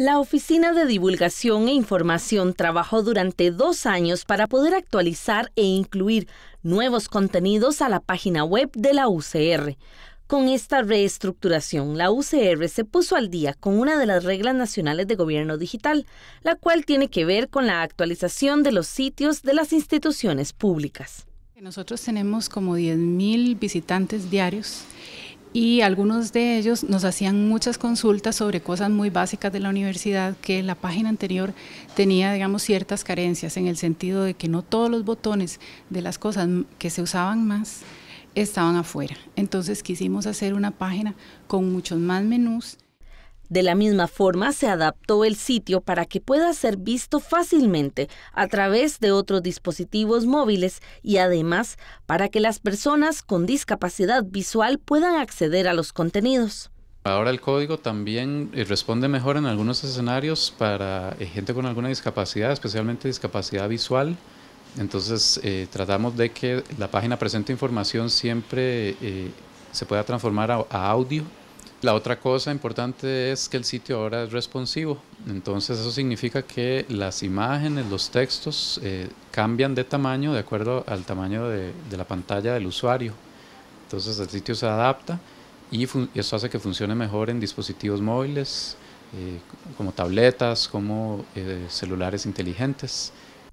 La Oficina de Divulgación e Información trabajó durante dos años para poder actualizar e incluir nuevos contenidos a la página web de la UCR. Con esta reestructuración, la UCR se puso al día con una de las reglas nacionales de gobierno digital, la cual tiene que ver con la actualización de los sitios de las instituciones públicas. Nosotros tenemos como 10.000 visitantes diarios y algunos de ellos nos hacían muchas consultas sobre cosas muy básicas de la universidad que la página anterior tenía, digamos, ciertas carencias en el sentido de que no todos los botones de las cosas que se usaban más estaban afuera. Entonces quisimos hacer una página con muchos más menús. De la misma forma, se adaptó el sitio para que pueda ser visto fácilmente a través de otros dispositivos móviles y además para que las personas con discapacidad visual puedan acceder a los contenidos. Ahora el código también eh, responde mejor en algunos escenarios para eh, gente con alguna discapacidad, especialmente discapacidad visual. Entonces eh, tratamos de que la página presente información siempre se pueda transformar a audio la otra cosa importante es que el sitio ahora es responsivo, entonces eso significa que las imágenes, los textos eh, cambian de tamaño de acuerdo al tamaño de, la pantalla del usuario. Entonces el sitio se adapta y eso hace que funcione mejor en dispositivos móviles, eh, como tabletas, como eh, celulares inteligentes.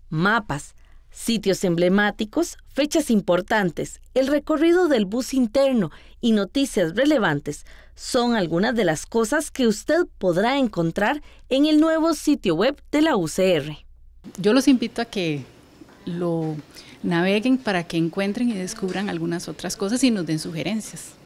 Mapas sitios emblemáticos, fechas importantes, el recorrido del bus interno y noticias relevantes son algunas de las cosas que usted podrá encontrar en el nuevo sitio web de la UCR. Yo los invito a que lo naveguen para que encuentren y descubran algunas otras cosas y nos den sugerencias.